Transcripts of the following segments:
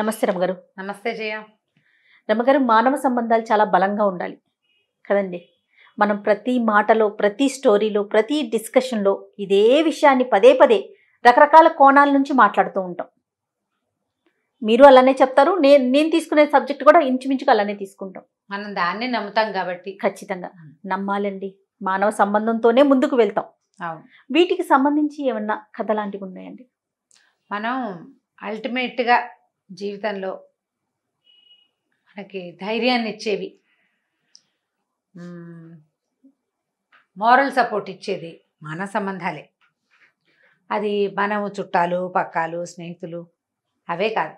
నమస్తే రమ్మగారు నమస్తే జయ రమ్మగారు మానవ సంబంధాలు చాలా బలంగా ఉండాలి కదండి మనం ప్రతి మాటలో ప్రతి స్టోరీలో ప్రతి డిస్కషన్లో ఇదే విషయాన్ని పదే పదే రకరకాల కోణాల నుంచి మాట్లాడుతూ ఉంటాం మీరు అలానే చెప్తారు నేను నేను తీసుకునే సబ్జెక్ట్ కూడా ఇంచుమించుగా అలానే తీసుకుంటాం మనం దాన్నే నమ్ముతాం కాబట్టి ఖచ్చితంగా నమ్మాలండి మానవ సంబంధంతోనే ముందుకు వెళ్తాం వీటికి సంబంధించి ఏమన్నా కథ లాంటివి ఉన్నాయండి మనం అల్టిమేట్గా జీవితంలో మనకి ధైర్యాన్ని ఇచ్చేవి మోరల్ సపోర్ట్ ఇచ్చేది మన సంబంధాలే అది మనము చుట్టాలు పక్కాలు స్నేహితులు అవే కాదు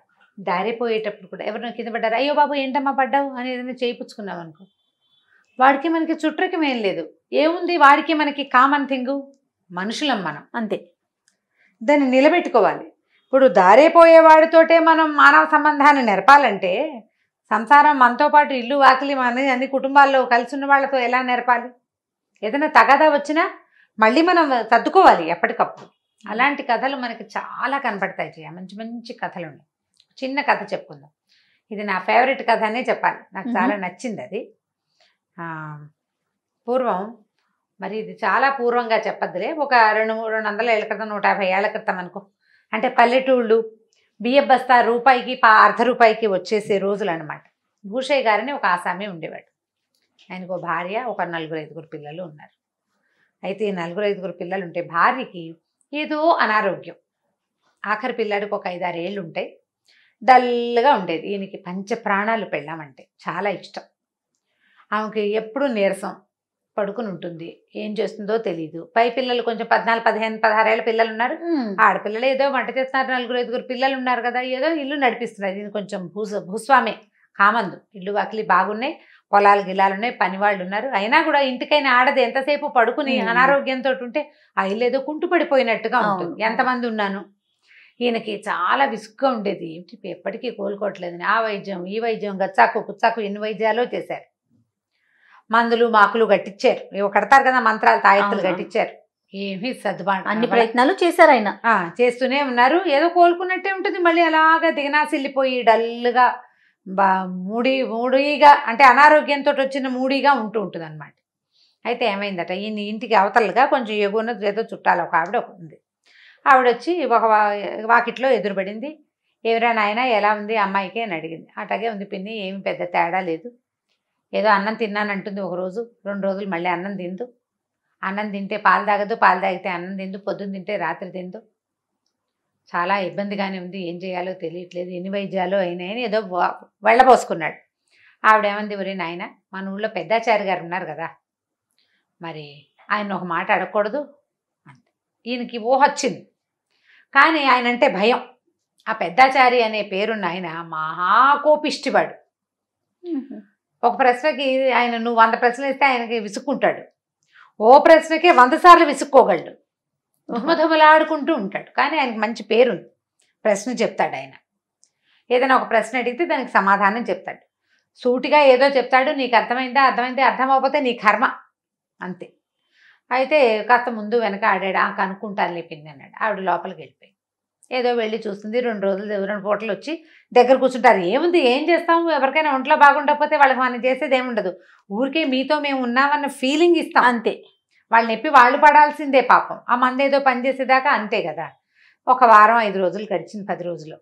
దారిపోయేటప్పుడు కూడా ఎవరినో కింద పడ్డారు అయ్యో బాబు ఏంటమ్మా పడ్డావు అని ఏదైనా చేయించుకున్నాం అనుకో వాడికి మనకి చుట్టకి ఏం లేదు ఏముంది వాడికి మనకి కామన్ థింగ్ మనుషులం మనం అంతే దాన్ని నిలబెట్టుకోవాలి ఇప్పుడు దారేపోయేవాడితోటే మనం మానవ సంబంధాన్ని నెరపాలంటే సంసారం మనతో పాటు ఇల్లు వాకిలి మన అన్ని కుటుంబాల్లో కలిసి ఉన్న వాళ్ళతో ఎలా నేర్పాలి ఏదైనా తగాదా వచ్చినా మళ్ళీ మనం సర్దుకోవాలి ఎప్పటికప్పుడు అలాంటి కథలు మనకి చాలా కనపడతాయి చేయ మంచి మంచి కథలు ఉన్నాయి చిన్న కథ చెప్పుకుందాం ఇది నా ఫేవరెట్ కథ అనే చెప్పాలి నాకు చాలా నచ్చింది అది పూర్వం మరి ఇది చాలా పూర్వంగా చెప్పద్దులే ఒక రెండు మూడు వందల ఏళ్ళ క్రితం నూట యాభై ఏళ్ళ క్రితం అనుకో అంటే పల్లెటూళ్ళు బియ్య బస్తా రూపాయికి అర్ధ రూపాయికి వచ్చేసే రోజులు అనమాట భూషయ్య గారని ఒక ఆసామి ఉండేవాడు ఆయనకు భార్య ఒక నలుగురు ఐదుగురు పిల్లలు ఉన్నారు అయితే ఈ నలుగురు ఐదుగురు పిల్లలు ఉంటే భార్యకి ఏదో అనారోగ్యం ఆఖరి పిల్లాడికి ఒక ఐదారేళ్ళు ఉంటాయి డల్గా ఉండేది ఈయనకి పంచ ప్రాణాలు పెళ్ళామంటే చాలా ఇష్టం ఆమెకి ఎప్పుడూ నీరసం పడుకుని ఉంటుంది ఏం చేస్తుందో తెలియదు పై పిల్లలు కొంచెం పద్నాలుగు పదిహేను ఏళ్ళ పిల్లలు ఉన్నారు ఆడపిల్లలు ఏదో వంట చేస్తున్నారు నలుగురు ఐదుగురు పిల్లలు ఉన్నారు కదా ఏదో ఇల్లు నడిపిస్తున్నారు ఇది కొంచెం భూస్ భూస్వామే కామందు ఇల్లు వాకిలి బాగున్నాయి పొలాలు గిలాలు ఉన్నాయి పని వాళ్ళు ఉన్నారు అయినా కూడా ఇంటికైనా ఆడది ఎంతసేపు పడుకుని అనారోగ్యంతో ఉంటే ఆ ఇల్లు ఏదో కుంటు పడిపోయినట్టుగా ఉంటుంది ఎంతమంది ఉన్నాను ఈయనకి చాలా విసుగ్గా ఉండేది ఎప్పటికీ కోలుకోవట్లేదని ఆ వైద్యం ఈ వైద్యం గచ్చాకు కుచ్చాకు ఎన్ని వైద్యాలో చేశారు మందులు మాకులు కట్టించారు ఇవి కడతారు కదా మంత్రాలు తాయెత్తులు కట్టించారు ఏమి సర్దుబాటు అన్ని ప్రయత్నాలు చేశారు ఆయన చేస్తూనే ఉన్నారు ఏదో కోలుకున్నట్టే ఉంటుంది మళ్ళీ అలాగా దిగనాసిల్లిపోయి డల్గా బా మూడి మూడీగా అంటే అనారోగ్యంతో వచ్చిన మూడీగా ఉంటూ ఉంటుంది అనమాట అయితే ఏమైందట ఈయన ఇంటికి అవతలగా కొంచెం ఎగువన ఏదో చుట్టాలు ఒక ఆవిడ ఉంది ఆవిడ వచ్చి ఒక వాకిట్లో ఎదురుపడింది ఎవరైనా ఆయన ఎలా ఉంది అమ్మాయికి అని అడిగింది అట్లాగే ఉంది పిన్ని ఏమి పెద్ద తేడా లేదు ఏదో అన్నం తిన్నానంటుంది ఒకరోజు రెండు రోజులు మళ్ళీ అన్నం తిందు అన్నం తింటే పాలు తాగదు పాలు తాగితే అన్నం తిందు పొద్దున్న తింటే రాత్రి తిందు చాలా ఇబ్బందిగానే ఉంది ఏం చేయాలో తెలియట్లేదు ఎన్ని వైద్యాలు అయినాయని ఏదో వెళ్ళబోసుకున్నాడు ఆవిడేమంది ఒరే నాయన మన ఊళ్ళో పెద్దాచారి గారు ఉన్నారు కదా మరి ఆయన ఒక మాట అడగకూడదు అంతే ఈయనకి ఊహ వచ్చింది కానీ ఆయన అంటే భయం ఆ పెద్దాచారి అనే పేరున్న ఆయన మహాకోపిష్టివాడు ఒక ప్రశ్నకి ఆయన నువ్వు వంద ప్రశ్నలు ఇస్తే ఆయనకి విసుక్కుంటాడు ఓ ప్రశ్నకే వంద సార్లు విసుక్కోగలడు ధుమధుమలాడుకుంటూ ఉంటాడు కానీ ఆయనకు మంచి పేరుంది ప్రశ్న చెప్తాడు ఆయన ఏదైనా ఒక ప్రశ్న అడిగితే దానికి సమాధానం చెప్తాడు సూటిగా ఏదో చెప్తాడు నీకు అర్థమైందా అర్థమైందే అర్థమైపోతే నీ కర్మ అంతే అయితే కాస్త ముందు వెనక ఆడాడు ఆ కనుక్కుంటాను లేపింది అన్నాడు ఆవిడ లోపలికి వెళ్ళిపోయి ఏదో వెళ్ళి చూస్తుంది రెండు రోజులు రెండు పూటలు వచ్చి దగ్గర కూర్చుంటారు ఏముంది ఏం చేస్తాము ఎవరికైనా ఒంట్లో బాగుండకపోతే వాళ్ళకి మనం చేసేది ఏముండదు ఊరికే మీతో మేము ఉన్నామన్న ఫీలింగ్ ఇస్తాం అంతే వాళ్ళని ఎప్పి వాళ్ళు పడాల్సిందే పాపం ఆ మంది ఏదో పనిచేసేదాకా అంతే కదా ఒక వారం ఐదు రోజులు గడిచింది పది రోజులు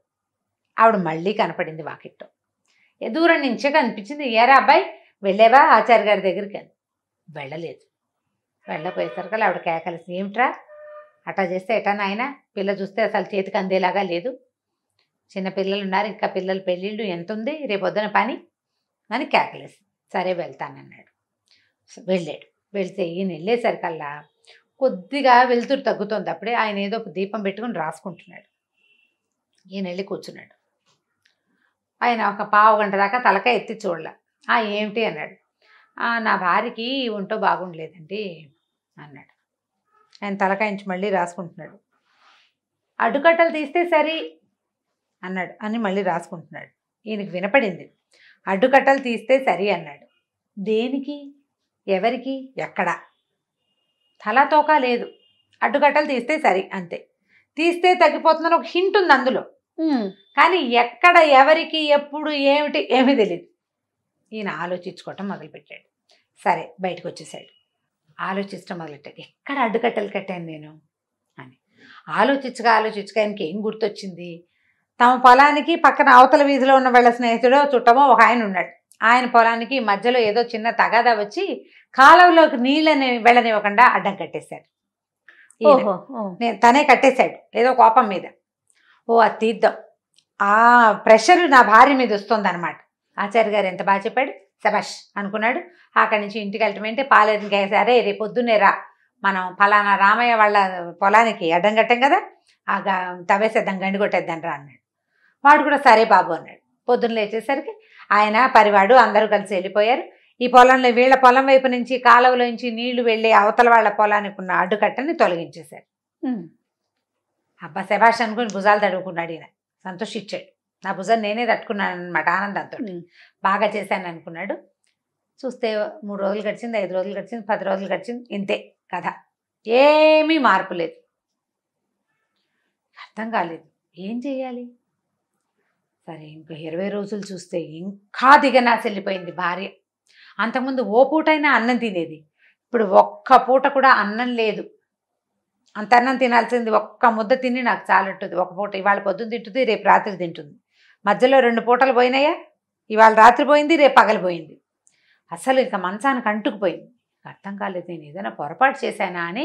ఆవిడ మళ్ళీ కనపడింది వాకిట్ దూరం నుంచే కనిపించింది ఏరా అబ్బాయి వెళ్ళేవా ఆచార్య గారి దగ్గరికి వెళ్ళలేదు వెళ్ళపోయేసరికి ఆవిడ కేకలిసి ఏమిట్రా అట్లా చేస్తే నాయన పిల్ల చూస్తే అసలు చేతికి అందేలాగా లేదు చిన్న పిల్లలు ఉన్నారు ఇంకా పిల్లల పెళ్ళిళ్ళు ఎంత ఉంది రేపొద్దున పని అని కేకలేసి సరే వెళ్తానన్నాడు వెళ్ళాడు వెళ్తే ఈయన వెళ్ళేసరికల్లా కొద్దిగా వెళ్తురు తగ్గుతుంది అప్పుడే ఆయన ఏదో ఒక దీపం పెట్టుకుని రాసుకుంటున్నాడు ఈయన వెళ్ళి కూర్చున్నాడు ఆయన ఒక పావు గంట దాకా తలక ఎత్తి చూడలే ఏమిటి అన్నాడు నా భార్యకి ఉంటో బాగుండలేదండి అన్నాడు ఆయన తలకాయించి మళ్ళీ రాసుకుంటున్నాడు అడ్డుకట్టలు తీస్తే సరి అన్నాడు అని మళ్ళీ రాసుకుంటున్నాడు ఈయనకి వినపడింది అడ్డుకట్టలు తీస్తే సరి అన్నాడు దేనికి ఎవరికి ఎక్కడ తోక లేదు అడ్డుకట్టలు తీస్తే సరి అంతే తీస్తే తగ్గిపోతుందని ఒక హింట్ ఉంది అందులో కానీ ఎక్కడ ఎవరికి ఎప్పుడు ఏమిటి ఏమీ తెలియదు ఈయన ఆలోచించుకోవటం మొదలుపెట్టాడు సరే బయటకు వచ్చేసాడు ఆలోచించడం మొదలెట్టాను ఎక్కడ అడ్డుకట్టలు కట్టాను నేను అని ఆలోచించగా ఆలోచించగా ఆయనకి ఏం గుర్తొచ్చింది తమ పొలానికి పక్కన అవతల వీధిలో ఉన్న వాళ్ళ స్నేహితుడో చుట్టమో ఒక ఆయన ఉన్నాడు ఆయన పొలానికి మధ్యలో ఏదో చిన్న తగాదా వచ్చి కాలువలోకి నీళ్ళని వెళ్ళనివ్వకుండా అడ్డం కట్టేశాడు నేను తనే కట్టేశాడు ఏదో కోపం మీద ఓ అది తీద్దాం ఆ ప్రెషర్ నా భార్య మీద వస్తుంది అనమాట ఆచార్య గారు ఎంత బాగా చెప్పాడు శబాష్ అనుకున్నాడు అక్కడి నుంచి ఇంటికి వెళ్ళటమంటే పాలేరునికి అరే రేపు పొద్దున్నే రా మనం ఫలానా రామయ్య వాళ్ళ పొలానికి అడ్డం కట్టాం కదా ఆ తవేసేద్దాం గండి కొట్టేద్దాం రా అన్నాడు వాడు కూడా సరే బాబు అన్నాడు పొద్దున్న లేచేసరికి ఆయన పరివాడు అందరూ కలిసి వెళ్ళిపోయారు ఈ పొలంలో వీళ్ళ పొలం వైపు నుంచి నుంచి నీళ్లు వెళ్ళి అవతల వాళ్ళ పొలానికి ఉన్న అడ్డుకట్టని తొలగించేశారు అబ్బా శభాష్ అనుకుని భుజాలు తడువుకున్నాడు ఈయన సంతోషిచ్చాడు నా భుజం నేనే తట్టుకున్నాను అనమాట ఆనందంతో బాగా చేశాను అనుకున్నాడు చూస్తే మూడు రోజులు గడిచింది ఐదు రోజులు గడిచింది పది రోజులు గడిచింది ఇంతే కథ ఏమీ మార్పు లేదు అర్థం కాలేదు ఏం చేయాలి సరే ఇంకా ఇరవై రోజులు చూస్తే ఇంకా దిగనా చెల్లిపోయింది భార్య అంతకుముందు ఓ పూటైనా అన్నం తినేది ఇప్పుడు ఒక్క పూట కూడా అన్నం లేదు అంత అన్నం తినాల్సింది ఒక్క ముద్ద తిని నాకు చాలుంటుంది ఒక పూట ఇవాళ పొద్దున్న తింటుంది రేపు రాత్రి తింటుంది మధ్యలో రెండు పూటలు పోయినాయా ఇవాళ రాత్రి పోయింది రేపు పగలిపోయింది అసలు ఇక మంచానికి అంటుకుపోయింది అర్థం కాలేదు నేను ఏదైనా పొరపాటు చేశానా అని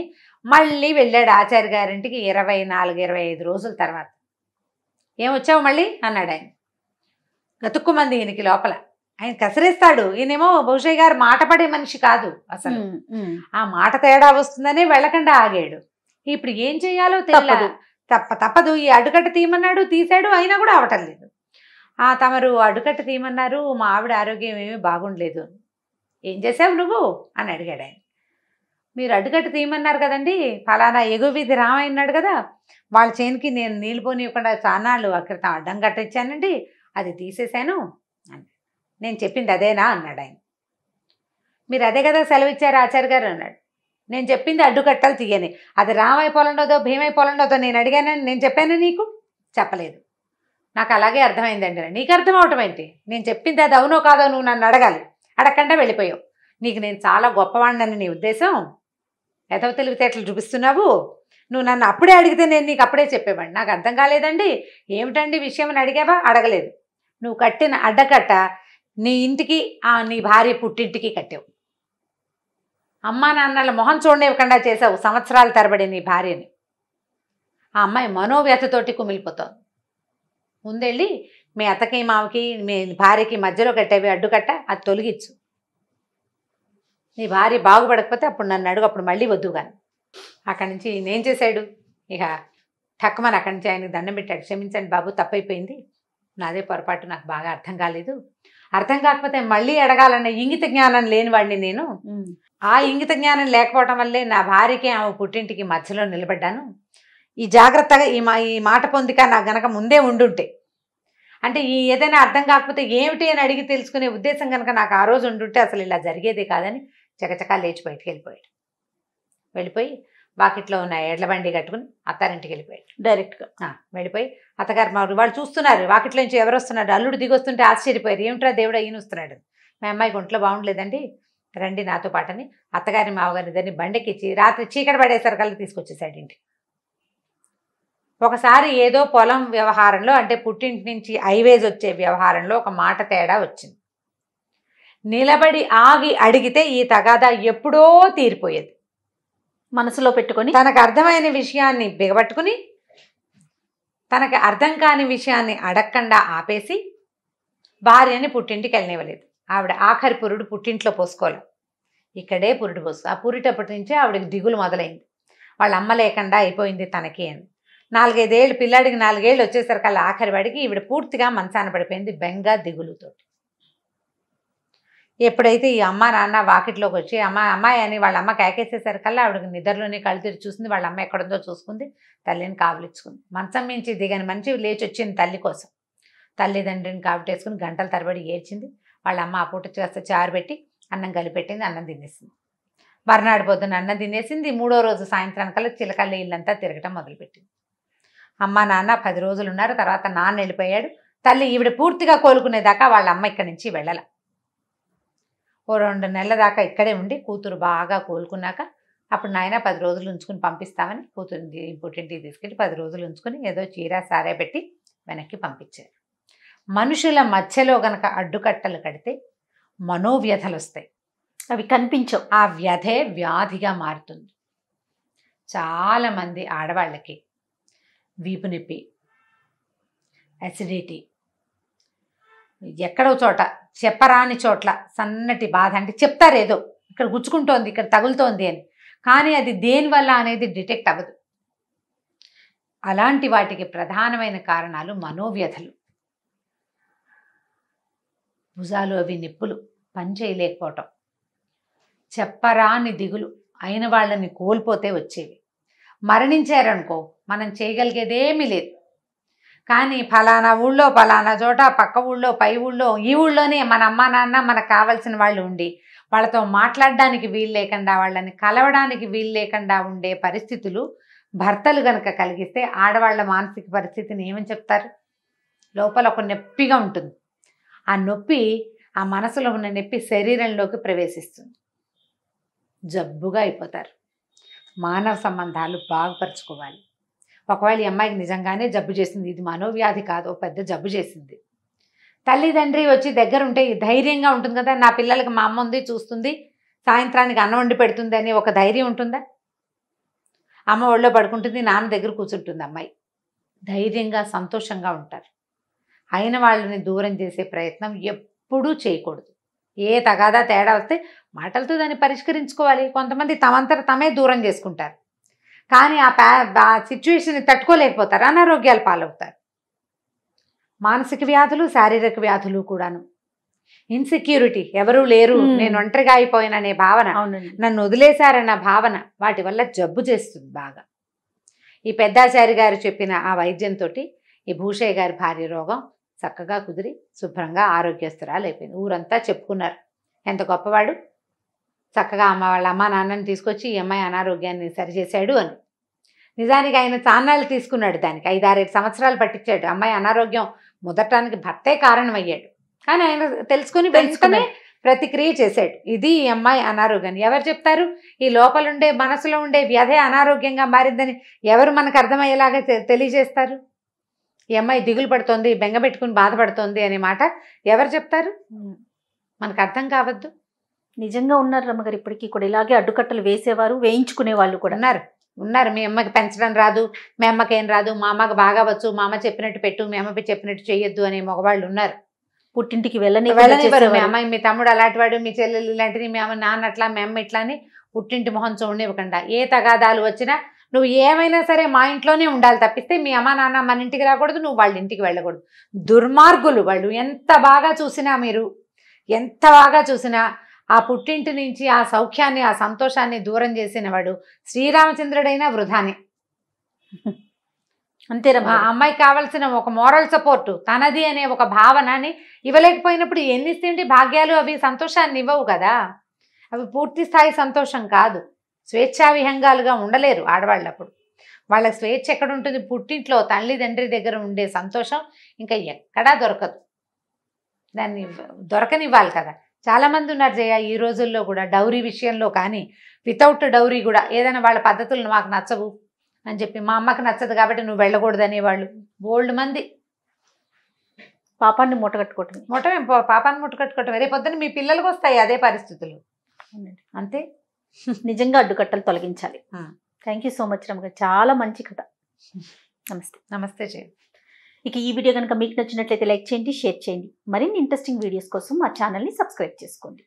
మళ్ళీ వెళ్ళాడు ఆచార్య గారింటికి ఇరవై నాలుగు ఇరవై ఐదు రోజుల తర్వాత ఏమొచ్చావు మళ్ళీ అన్నాడు ఆయన గతుక్కుమంది ఈయనకి లోపల ఆయన కసిరేస్తాడు ఈయనేమో బహుశయ్య గారు మాట పడే మనిషి కాదు అసలు ఆ మాట తేడా వస్తుందనే వెళ్ళకుండా ఆగాడు ఇప్పుడు ఏం చేయాలో తెలియదు తప్ప తప్పదు ఈ అడుగట్ట తీయమన్నాడు తీశాడు అయినా కూడా అవటం లేదు తమరు అడ్డుకట్ట తీయమన్నారు మా ఆవిడ ఆరోగ్యం ఏమీ బాగుండలేదు ఏం చేసావు నువ్వు అని అడిగాడు ఆయన మీరు అడ్డుకట్ట తీయమన్నారు కదండి ఫలానా ఎగువ వీధి రామయ్యన్నాడు కదా వాళ్ళ చేనికి నేను నీళ్ళు పోనివ్వకుండా చానాళ్ళు క్రితం అడ్డం కట్టించానండి అది తీసేశాను అని నేను చెప్పింది అదేనా అన్నాడు ఆయన మీరు అదే కదా సెలవు ఇచ్చారు ఆచార్య గారు అన్నాడు నేను చెప్పింది అడ్డుకట్టలు తీయని అది రామై పొలంలోదో భీమై పొలంలోదో నేను అడిగానని నేను చెప్పాను నీకు చెప్పలేదు నాకు అలాగే అర్థమైందండి నీకు అర్థం అవటం ఏంటి నేను చెప్పింది అది అవునో కాదో నువ్వు నన్ను అడగాలి అడగకుండా వెళ్ళిపోయావు నీకు నేను చాలా గొప్పవాడినని నీ ఉద్దేశం ఎదవ తెలివితేటలు చూపిస్తున్నావు నువ్వు నన్ను అప్పుడే అడిగితే నేను నీకు అప్పుడే చెప్పేవాడి నాకు అర్థం కాలేదండి ఏమిటండి విషయం అని అడిగావా అడగలేదు నువ్వు కట్టిన అడ్డకట్ట నీ ఇంటికి నీ భార్య పుట్టింటికి కట్టావు అమ్మా నాన్నల మొహం చూడనివ్వకుండా చేసావు సంవత్సరాల తరబడి నీ భార్యని ఆ అమ్మాయి మనోవ్యతతోటి కుమిలిపోతుంది ముందెళ్ళి మీ అత్తకి మామకి మీ భార్యకి మధ్యలో కట్టేవి అడ్డుకట్ట అది తొలగించు నీ భార్య బాగుపడకపోతే అప్పుడు నన్ను అడుగు అప్పుడు మళ్ళీ వద్దు కానీ అక్కడి నుంచి నేం చేశాడు ఇక ఠక్కుమని అక్కడి నుంచి ఆయనకు దండం పెట్టాడు క్షమించండి బాబు తప్పైపోయింది నాదే పొరపాటు నాకు బాగా అర్థం కాలేదు అర్థం కాకపోతే మళ్ళీ అడగాలన్న ఇంగిత జ్ఞానం లేనివాడిని నేను ఆ ఇంగిత జ్ఞానం లేకపోవడం వల్లే నా భార్యకి ఆమె పుట్టింటికి మధ్యలో నిలబడ్డాను ఈ జాగ్రత్తగా ఈ మా ఈ మాట పొందిక నాకు గనక ముందే ఉండుంటే అంటే ఈ ఏదైనా అర్థం కాకపోతే ఏమిటి అని అడిగి తెలుసుకునే ఉద్దేశం కనుక నాకు ఆ రోజు ఉండుంటే అసలు ఇలా జరిగేది కాదని చకచకా లేచి బయటికి వెళ్ళిపోయాడు వెళ్ళిపోయి వాకిట్లో ఉన్న ఎడ్ల బండి కట్టుకుని అత్తారింటికి వెళ్ళిపోయాడు డైరెక్ట్గా వెళ్ళిపోయి అత్తగారు మా వాళ్ళు చూస్తున్నారు వాకిట్లో నుంచి ఎవరు వస్తున్నారు అల్లుడు దిగొస్తుంటే ఆశ్చర్యపోయారు ఏమిట్రా దేవుడు ఈయన వస్తున్నాడు మా అమ్మాయి ఒంట్లో బాగుండలేదండి రండి నాతో పాటని అత్తగారి మావగారి దాన్ని బండెక్కిచ్చి రాత్రి చీకటి పడేసరికల్లా తీసుకొచ్చేసాడు ఇంటికి ఒకసారి ఏదో పొలం వ్యవహారంలో అంటే పుట్టింటి నుంచి ఐవేజ్ వచ్చే వ్యవహారంలో ఒక మాట తేడా వచ్చింది నిలబడి ఆగి అడిగితే ఈ తగాదా ఎప్పుడో తీరిపోయేది మనసులో పెట్టుకొని తనకు అర్థమైన విషయాన్ని బిగబట్టుకుని తనకు అర్థం కాని విషయాన్ని అడగకుండా ఆపేసి భార్యని పుట్టింటికి వెళ్ళనివ్వలేదు ఆవిడ ఆఖరి పురుడు పుట్టింట్లో పోసుకోలేదు ఇక్కడే పురుడు పోసు ఆ పురిటప్పటి నుంచి ఆవిడకి దిగులు మొదలైంది వాళ్ళ అమ్మ లేకుండా అయిపోయింది తనకి అని నాలుగైదేళ్ళు పిల్లాడికి నాలుగేళ్ళు వచ్చేసరికి అలా ఆఖరి వాడికి ఈవిడ పూర్తిగా మంచాన పడిపోయింది బెంగ దిగులుతో ఎప్పుడైతే ఈ అమ్మ నాన్న వాకిట్లోకి వచ్చి అమ్మ అమ్మాయి అని వాళ్ళ అమ్మ కాకేసేసరికల్లా ఆవిడకి నిద్రలోనే కళ్ళు తెరిచి చూసింది వాళ్ళ అమ్మ ఎక్కడుందో చూసుకుంది తల్లిని కావలిచ్చుకుంది మంచం మించి దిగని మంచి లేచి వచ్చింది తల్లి కోసం తల్లిదండ్రిని కావిటేసుకుని గంటల తరబడి ఏడ్చింది వాళ్ళ అమ్మ ఆ పూట చేస్తే చారు పెట్టి అన్నం కలిపెట్టింది అన్నం తినేసింది మర్నాడు పొద్దున అన్నం తినేసింది మూడో రోజు సాయంత్రానికల్లా చిలకల్లి ఇల్లంతా తిరగటం మొదలుపెట్టింది అమ్మ నాన్న పది రోజులు ఉన్నారు తర్వాత నాన్న వెళ్ళిపోయాడు తల్లి ఈవిడ పూర్తిగా కోలుకునేదాకా వాళ్ళ అమ్మ ఇక్కడి నుంచి వెళ్ళాల ఓ రెండు నెలల దాకా ఇక్కడే ఉండి కూతురు బాగా కోలుకున్నాక అప్పుడు నాయన పది రోజులు ఉంచుకుని పంపిస్తామని కూతురుని ఇంపార్టెంట్కి తీసుకెళ్ళి పది రోజులు ఉంచుకుని ఏదో చీర సారే పెట్టి వెనక్కి పంపించారు మనుషుల మధ్యలో గనక అడ్డుకట్టలు కడితే మనోవ్యధలు వస్తాయి అవి కనిపించవు ఆ వ్యధే వ్యాధిగా మారుతుంది చాలామంది ఆడవాళ్ళకి వీపు నొప్పి అసిడిటీ ఎక్కడో చోట చెప్పరాని చోట్ల సన్నటి బాధ అంటే చెప్తారేదో ఇక్కడ గుచ్చుకుంటోంది ఇక్కడ తగులుతోంది అని కానీ అది దేనివల్ల అనేది డిటెక్ట్ అవ్వదు అలాంటి వాటికి ప్రధానమైన కారణాలు మనోవ్యధలు భుజాలు అవి నిప్పులు పని చేయలేకపోవటం చెప్పరాని దిగులు అయిన వాళ్ళని కోల్పోతే వచ్చేవి మరణించారనుకో మనం చేయగలిగేదేమీ లేదు కానీ ఫలానా ఊళ్ళో ఫలానా చోట పక్క ఊళ్ళో పై ఊళ్ళో ఈ ఊళ్ళోనే మన అమ్మ నాన్న మనకు కావాల్సిన వాళ్ళు ఉండి వాళ్ళతో మాట్లాడడానికి వీలు లేకుండా వాళ్ళని కలవడానికి వీలు లేకుండా ఉండే పరిస్థితులు భర్తలు కనుక కలిగిస్తే ఆడవాళ్ళ మానసిక పరిస్థితిని ఏమని చెప్తారు లోపల ఒక నొప్పిగా ఉంటుంది ఆ నొప్పి ఆ మనసులో ఉన్న నొప్పి శరీరంలోకి ప్రవేశిస్తుంది జబ్బుగా అయిపోతారు మానవ సంబంధాలు బాగుపరచుకోవాలి ఒకవేళ ఈ అమ్మాయికి నిజంగానే జబ్బు చేసింది ఇది మనోవ్యాధి కాదు పెద్ద జబ్బు చేసింది తల్లిదండ్రి వచ్చి దగ్గర ఉంటే ధైర్యంగా ఉంటుంది కదా నా పిల్లలకి మా అమ్మ ఉంది చూస్తుంది సాయంత్రానికి అన్నం వండి పెడుతుంది అని ఒక ధైర్యం ఉంటుందా అమ్మ ఒళ్ళో పడుకుంటుంది నాన్న దగ్గర కూర్చుంటుంది అమ్మాయి ధైర్యంగా సంతోషంగా ఉంటారు అయిన వాళ్ళని దూరం చేసే ప్రయత్నం ఎప్పుడూ చేయకూడదు ఏ తగాదా తేడా వస్తే మాటలతో దాన్ని పరిష్కరించుకోవాలి కొంతమంది తమంతర తమే దూరం చేసుకుంటారు కానీ ఆ ప్యా ఆ సిచ్యువేషన్ని తట్టుకోలేకపోతారు అనారోగ్యాలు పాలవుతారు మానసిక వ్యాధులు శారీరక వ్యాధులు కూడాను ఇన్సెక్యూరిటీ ఎవరూ లేరు నేను ఒంటరిగా అయిపోయిననే భావన నన్ను వదిలేశారన్న భావన వాటి వల్ల జబ్బు చేస్తుంది బాగా ఈ పెద్దాచారి గారు చెప్పిన ఆ వైద్యంతో ఈ భూషయ్య గారి భార్య రోగం చక్కగా కుదిరి శుభ్రంగా ఆరోగ్యస్తురాలు అయిపోయింది ఊరంతా చెప్పుకున్నారు ఎంత గొప్పవాడు చక్కగా అమ్మ వాళ్ళ అమ్మ నాన్నని తీసుకొచ్చి ఈ అమ్మాయి అనారోగ్యాన్ని సరిచేశాడు అని నిజానికి ఆయన చాన్నాలు తీసుకున్నాడు దానికి ఐదారేడు సంవత్సరాలు పట్టించాడు అమ్మాయి అనారోగ్యం మొదటానికి భర్తే కారణమయ్యాడు కానీ ఆయన తెలుసుకుని పెంచుకునే ప్రతిక్రియ చేశాడు ఇది ఈ అమ్మాయి అనారోగ్యాన్ని ఎవరు చెప్తారు ఈ లోపలుండే మనసులో ఉండే వ్యధే అనారోగ్యంగా మారిందని ఎవరు మనకు అర్థమయ్యేలాగా తెలియజేస్తారు ఈ అమ్మాయి దిగులు పడుతోంది బెంగ పెట్టుకుని బాధపడుతోంది అనే మాట ఎవరు చెప్తారు మనకు అర్థం కావద్దు నిజంగా ఉన్నారు రమ్మగారు ఇప్పటికీ కూడా ఇలాగే అడ్డుకట్టలు వేసేవారు వేయించుకునే వాళ్ళు కూడా ఉన్నారు ఉన్నారు మీ అమ్మకి పెంచడం రాదు మీ అమ్మకి ఏం రాదు మా అమ్మకి బాగా వచ్చు మా అమ్మ చెప్పినట్టు పెట్టు మీ అమ్మకి చెప్పినట్టు చేయొద్దు అనే మగవాళ్ళు ఉన్నారు పుట్టింటికి వెళ్ళని వెళ్ళనివ్వరు మీ అమ్మాయి మీ తమ్ముడు అలాంటివాడు మీ చెల్లెలు ఇలాంటిది మీ అమ్మ నాన్న అట్లా మీ అమ్మ ఇట్లా అని పుట్టింటి మొహం చూడనివ్వకుండా ఏ తగాదాలు వచ్చినా నువ్వు ఏమైనా సరే మా ఇంట్లోనే ఉండాలి తప్పిస్తే మీ అమ్మ నాన్న మన ఇంటికి రాకూడదు నువ్వు వాళ్ళ ఇంటికి వెళ్ళకూడదు దుర్మార్గులు వాళ్ళు ఎంత బాగా చూసినా మీరు ఎంత బాగా చూసినా ఆ పుట్టింటి నుంచి ఆ సౌఖ్యాన్ని ఆ సంతోషాన్ని దూరం చేసినవాడు శ్రీరామచంద్రుడైనా వృధానే అంతేరా ఆ అమ్మాయికి కావాల్సిన ఒక మోరల్ సపోర్టు తనది అనే ఒక భావనని ఇవ్వలేకపోయినప్పుడు ఎన్ని భాగ్యాలు అవి సంతోషాన్ని ఇవ్వవు కదా అవి పూర్తి స్థాయి సంతోషం కాదు స్వేచ్ఛావిహంగాలుగా ఉండలేరు ఆడవాళ్ళు అప్పుడు వాళ్ళకి స్వేచ్ఛ ఎక్కడ ఉంటుంది పుట్టింట్లో తల్లి తండ్రి దగ్గర ఉండే సంతోషం ఇంకా ఎక్కడా దొరకదు దాన్ని దొరకనివ్వాలి కదా చాలామంది ఉన్నారు జయ ఈ రోజుల్లో కూడా డౌరీ విషయంలో కానీ వితౌట్ డౌరీ కూడా ఏదైనా వాళ్ళ పద్ధతులు మాకు నచ్చవు అని చెప్పి మా అమ్మకి నచ్చదు కాబట్టి నువ్వు వెళ్ళకూడదు వాళ్ళు బోల్డ్ మంది పాపాన్ని మూటగట్టుకోవటం మూటమే పాపాన్ని మూటగట్టుకోవటం అదే పొద్దున్న మీ పిల్లలకు వస్తాయి అదే పరిస్థితులు అంతే నిజంగా అడ్డుకట్టలు తొలగించాలి థ్యాంక్ యూ సో మచ్ రమ్మ చాలా మంచి కథ నమస్తే నమస్తే జయ ఇక ఈ వీడియో కనుక మీకు నచ్చినట్లయితే లైక్ చేయండి షేర్ చేయండి మరిన్ని ఇంట్రెస్టింగ్ వీడియోస్ కోసం మా ఛానల్ని సబ్స్క్రైబ్ చేసుకోండి